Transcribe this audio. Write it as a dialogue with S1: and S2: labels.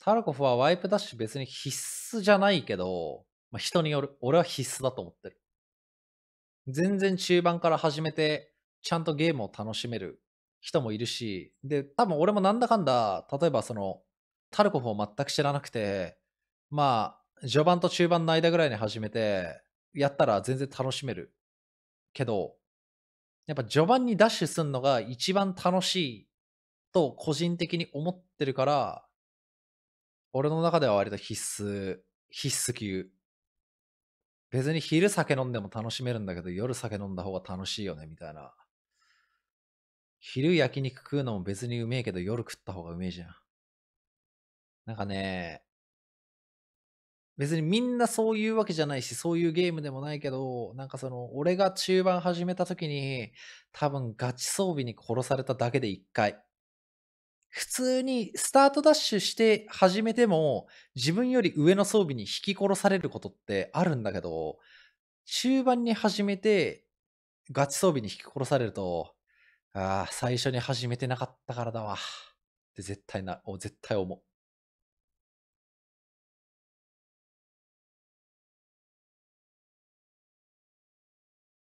S1: タラコフはワイプダッシュ別に必須じゃないけど、まあ、人による。俺は必須だと思ってる。全然中盤から始めて、ちゃんとゲームを楽しめる人もいるし、で、多分俺もなんだかんだ、例えばその、タルコフを全く知らなくて、まあ、序盤と中盤の間ぐらいに始めて、やったら全然楽しめる。けど、やっぱ序盤にダッシュすんのが一番楽しいと個人的に思ってるから、俺の中では割と必須、必須級。別に昼酒飲んでも楽しめるんだけど、夜酒飲んだ方が楽しいよね、みたいな。昼焼肉食うのも別にうめえけど、夜食った方がうめえじゃん。なんかね、別にみんなそういうわけじゃないし、そういうゲームでもないけど、なんかその、俺が中盤始めた時に、多分ガチ装備に殺されただけで一回。普通にスタートダッシュして始めても自分より上の装備に引き殺されることってあるんだけど中盤に始めてガチ装備に引き殺されるとああ最初に始めてなかったからだわって絶対な絶対思う